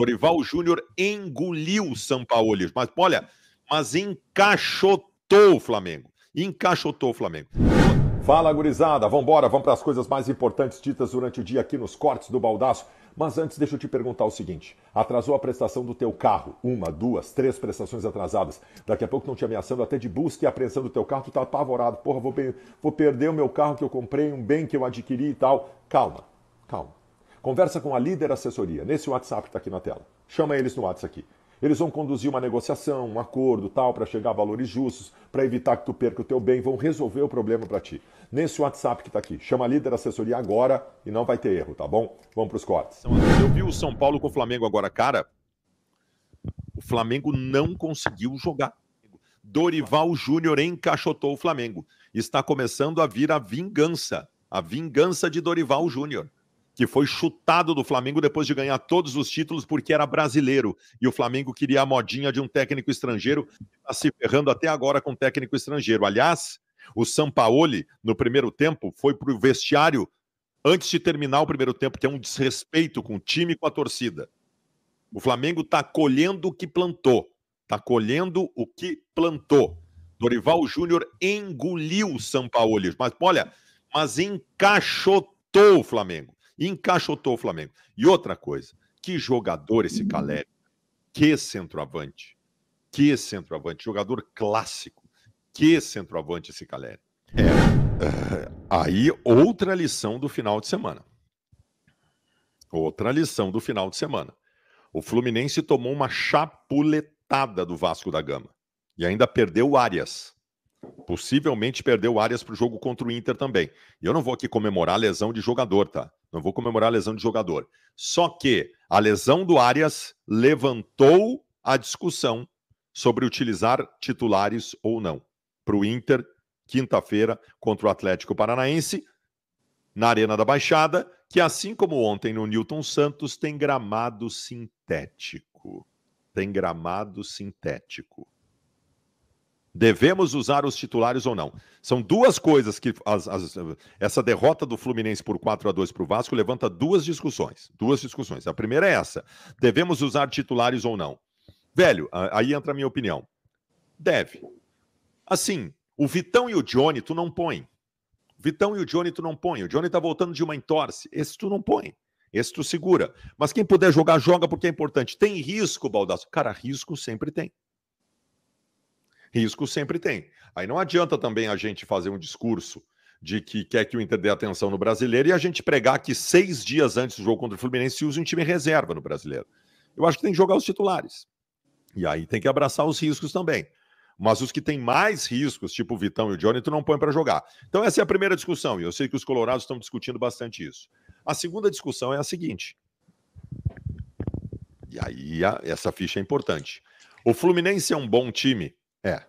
Dorival Júnior engoliu o São Paulo. Mas olha, mas encaixotou o Flamengo. Encaixotou o Flamengo. Fala, gurizada. Vambora, vamos para as coisas mais importantes ditas durante o dia aqui nos cortes do baldaço. Mas antes, deixa eu te perguntar o seguinte: atrasou a prestação do teu carro? Uma, duas, três prestações atrasadas. Daqui a pouco estão te ameaçando até de busca e apreensão do teu carro. Tu tá apavorado. Porra, vou, vou perder o meu carro que eu comprei, um bem que eu adquiri e tal. Calma, calma. Conversa com a líder assessoria, nesse WhatsApp que está aqui na tela. Chama eles no WhatsApp aqui. Eles vão conduzir uma negociação, um acordo, tal, para chegar a valores justos, para evitar que tu perca o teu bem, vão resolver o problema para ti. Nesse WhatsApp que está aqui, chama a líder assessoria agora e não vai ter erro, tá bom? Vamos para os cortes. Então, eu vi o São Paulo com o Flamengo agora, cara. O Flamengo não conseguiu jogar. Dorival Júnior encaixotou o Flamengo. Está começando a vir a vingança, a vingança de Dorival Júnior que foi chutado do Flamengo depois de ganhar todos os títulos porque era brasileiro. E o Flamengo queria a modinha de um técnico estrangeiro, está se ferrando até agora com um técnico estrangeiro. Aliás, o Sampaoli, no primeiro tempo, foi para o vestiário antes de terminar o primeiro tempo, que é um desrespeito com o time e com a torcida. O Flamengo está colhendo o que plantou. Está colhendo o que plantou. Dorival Júnior engoliu o Sampaoli. Mas, olha, mas encaixotou o Flamengo encaixotou o Flamengo. E outra coisa, que jogador esse Caleri, que centroavante, que centroavante, jogador clássico, que centroavante esse Caleri. É, ah, aí outra lição do final de semana. Outra lição do final de semana. O Fluminense tomou uma chapuletada do Vasco da Gama e ainda perdeu áreas. Possivelmente perdeu áreas para o jogo contra o Inter também. E eu não vou aqui comemorar a lesão de jogador, tá? Não vou comemorar a lesão de jogador. Só que a lesão do Arias levantou a discussão sobre utilizar titulares ou não para o Inter, quinta-feira, contra o Atlético Paranaense, na Arena da Baixada, que assim como ontem no Newton Santos, tem gramado sintético. Tem gramado sintético. Devemos usar os titulares ou não? São duas coisas que as, as, essa derrota do Fluminense por 4 a 2 para o Vasco levanta duas discussões. Duas discussões. A primeira é essa: devemos usar titulares ou não? Velho, aí entra a minha opinião. Deve. Assim, o Vitão e o Johnny tu não põe. Vitão e o Johnny tu não põe. O Johnny tá voltando de uma entorse. Esse tu não põe. Esse tu segura. Mas quem puder jogar, joga porque é importante. Tem risco, Baldaço. Cara, risco sempre tem. Risco sempre tem. Aí não adianta também a gente fazer um discurso de que quer que o Inter dê atenção no brasileiro e a gente pregar que seis dias antes do jogo contra o Fluminense se usa um time reserva no brasileiro. Eu acho que tem que jogar os titulares. E aí tem que abraçar os riscos também. Mas os que têm mais riscos, tipo o Vitão e o Johnny, tu não põe para jogar. Então essa é a primeira discussão, e eu sei que os colorados estão discutindo bastante isso. A segunda discussão é a seguinte. E aí a, essa ficha é importante. O Fluminense é um bom time é.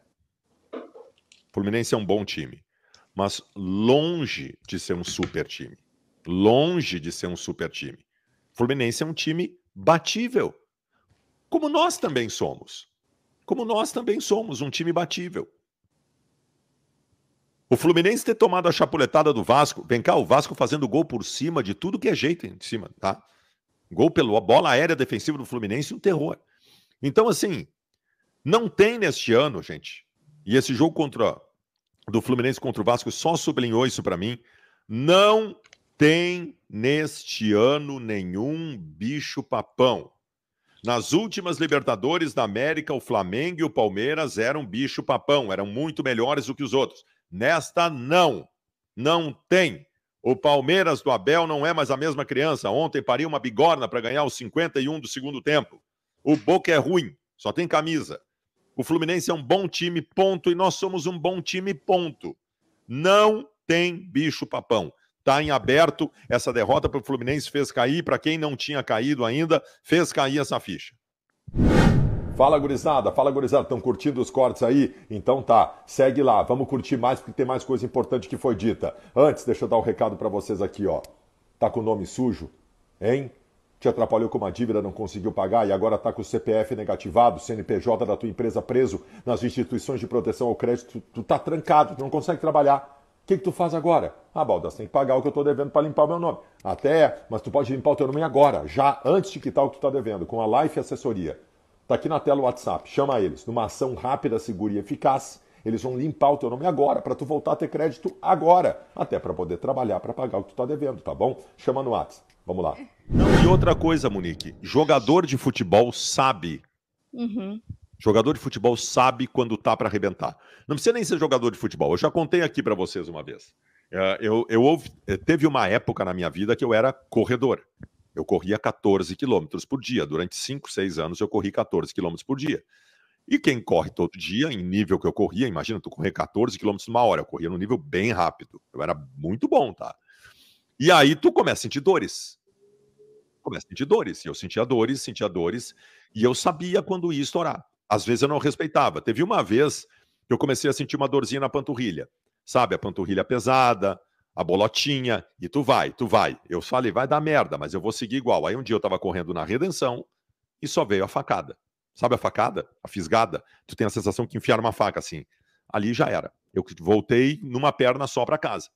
Fluminense é um bom time, mas longe de ser um super time. Longe de ser um super time. Fluminense é um time batível, como nós também somos. Como nós também somos um time batível. O Fluminense ter tomado a chapuletada do Vasco, vem cá, o Vasco fazendo gol por cima de tudo que é jeito em cima, tá? Gol pela bola aérea defensiva do Fluminense, um terror. Então, assim, não tem neste ano, gente. E esse jogo contra do Fluminense contra o Vasco só sublinhou isso para mim. Não tem neste ano nenhum bicho papão. Nas últimas Libertadores da América, o Flamengo e o Palmeiras eram bicho papão, eram muito melhores do que os outros. Nesta não. Não tem. O Palmeiras do Abel não é mais a mesma criança. Ontem pariu uma bigorna para ganhar os 51 do segundo tempo. O Boca é ruim, só tem camisa. O Fluminense é um bom time, ponto, e nós somos um bom time, ponto. Não tem bicho papão. Está em aberto essa derrota para o Fluminense, fez cair, para quem não tinha caído ainda, fez cair essa ficha. Fala gurizada, fala gurizada, estão curtindo os cortes aí? Então tá, segue lá, vamos curtir mais porque tem mais coisa importante que foi dita. Antes, deixa eu dar um recado para vocês aqui, ó. Tá com o nome sujo? Hein? te atrapalhou com uma dívida, não conseguiu pagar e agora está com o CPF negativado, CNPJ da tua empresa preso nas instituições de proteção ao crédito, tu está trancado, tu não consegue trabalhar. O que, que tu faz agora? Ah, Baldas, tem que pagar o que eu estou devendo para limpar o meu nome. Até, mas tu pode limpar o teu nome agora, já antes de quitar o que tu está devendo, com a Life Assessoria. Está aqui na tela o WhatsApp, chama eles. Numa ação rápida, segura e eficaz, eles vão limpar o teu nome agora, para tu voltar a ter crédito agora, até para poder trabalhar para pagar o que tu tá devendo, tá bom? Chama no Whats. Vamos lá. e outra coisa, Monique, jogador de futebol sabe. Uhum. Jogador de futebol sabe quando tá para arrebentar. Não precisa nem ser jogador de futebol. Eu já contei aqui para vocês uma vez. É, eu, eu, eh, teve uma época na minha vida que eu era corredor. Eu corria 14 quilômetros por dia. Durante 5, 6 anos eu corri 14 quilômetros por dia. E quem corre todo dia, em nível que eu corria, imagina, tu correr 14 km uma hora, eu corria num nível bem rápido. Eu era muito bom, tá? E aí tu começa a sentir dores. Começa a sentir dores. E eu sentia dores, sentia dores. E eu sabia quando ia estourar. Às vezes eu não respeitava. Teve uma vez que eu comecei a sentir uma dorzinha na panturrilha. Sabe, a panturrilha pesada, a bolotinha, e tu vai, tu vai. Eu falei, vai dar merda, mas eu vou seguir igual. Aí um dia eu tava correndo na redenção e só veio a facada. Sabe a facada? A fisgada? Tu tem a sensação que enfiar uma faca assim. Ali já era. Eu voltei numa perna só para casa.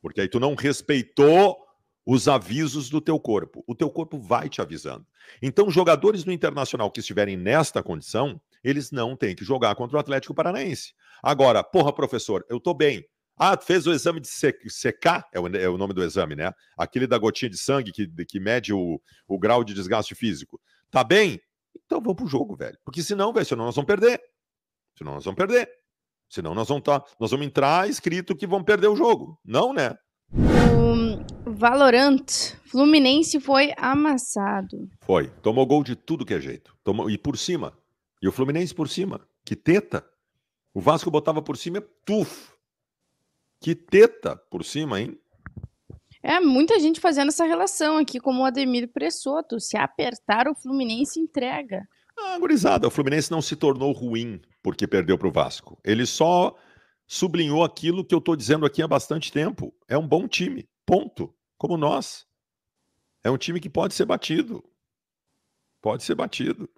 Porque aí tu não respeitou os avisos do teu corpo. O teu corpo vai te avisando. Então, jogadores do Internacional que estiverem nesta condição, eles não têm que jogar contra o Atlético Paranaense. Agora, porra, professor, eu tô bem. Ah, fez o exame de CK, é o, é o nome do exame, né? Aquele da gotinha de sangue que, que mede o, o grau de desgaste físico. Tá bem? Então vamos pro jogo, velho. Porque senão, velho, senão nós vamos perder. Senão nós vamos perder. Senão nós vamos, tá, nós vamos entrar escrito que vamos perder o jogo. Não, né? o Valorant, Fluminense foi amassado. Foi. Tomou gol de tudo que é jeito. Tomou, e por cima. E o Fluminense por cima. Que teta. O Vasco botava por cima, tuf. Que teta por cima, hein? É, muita gente fazendo essa relação aqui, como o Ademir Pressoto. Se apertar, o Fluminense entrega. Ah, gurizada, o Fluminense não se tornou ruim porque perdeu para o Vasco. Ele só sublinhou aquilo que eu estou dizendo aqui há bastante tempo. É um bom time, ponto. Como nós. É um time que pode ser batido. Pode ser batido.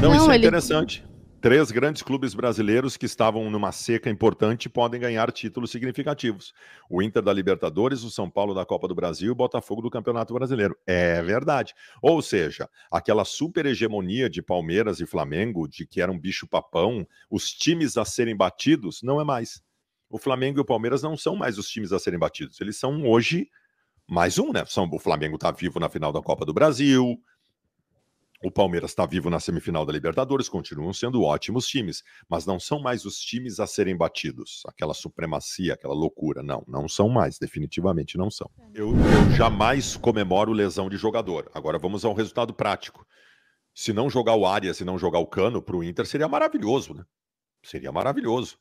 Não, não isso é ele... interessante três grandes clubes brasileiros que estavam numa seca importante podem ganhar títulos significativos: o Inter da Libertadores, o São Paulo da Copa do Brasil e o Botafogo do Campeonato Brasileiro. É verdade. Ou seja, aquela super hegemonia de Palmeiras e Flamengo, de que era um bicho-papão, os times a serem batidos, não é mais. O Flamengo e o Palmeiras não são mais os times a serem batidos. Eles são hoje mais um, né? São, o Flamengo está vivo na final da Copa do Brasil, o Palmeiras está vivo na semifinal da Libertadores, continuam sendo ótimos times, mas não são mais os times a serem batidos. Aquela supremacia, aquela loucura. Não, não são mais, definitivamente não são. Eu, eu jamais comemoro lesão de jogador. Agora vamos ao resultado prático. Se não jogar o Arias se não jogar o cano, para o Inter seria maravilhoso, né? Seria maravilhoso.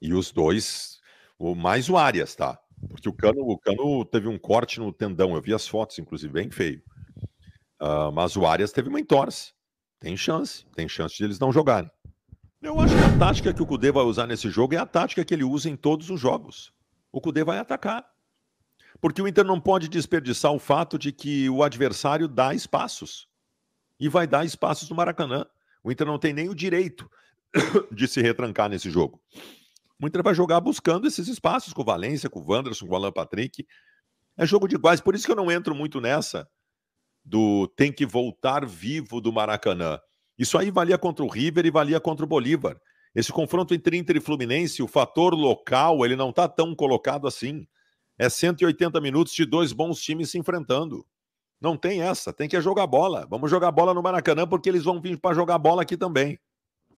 E os dois, o mais o Arias, tá? Porque o cano, o cano teve um corte no tendão. Eu vi as fotos, inclusive, bem feio. Uh, mas o Arias teve uma entorse. Tem chance, tem chance de eles não jogarem. Eu acho que a tática que o Cudê vai usar nesse jogo é a tática que ele usa em todos os jogos. O Cudê vai atacar. Porque o Inter não pode desperdiçar o fato de que o adversário dá espaços. E vai dar espaços no Maracanã. O Inter não tem nem o direito de se retrancar nesse jogo. O Inter vai jogar buscando esses espaços com o Valência, com o Wanderson, com o Alan Patrick. É jogo de iguais. Por isso que eu não entro muito nessa do tem que voltar vivo do Maracanã. Isso aí valia contra o River e valia contra o Bolívar. Esse confronto entre Inter e Fluminense, o fator local, ele não está tão colocado assim. É 180 minutos de dois bons times se enfrentando. Não tem essa, tem que jogar bola. Vamos jogar bola no Maracanã porque eles vão vir para jogar bola aqui também.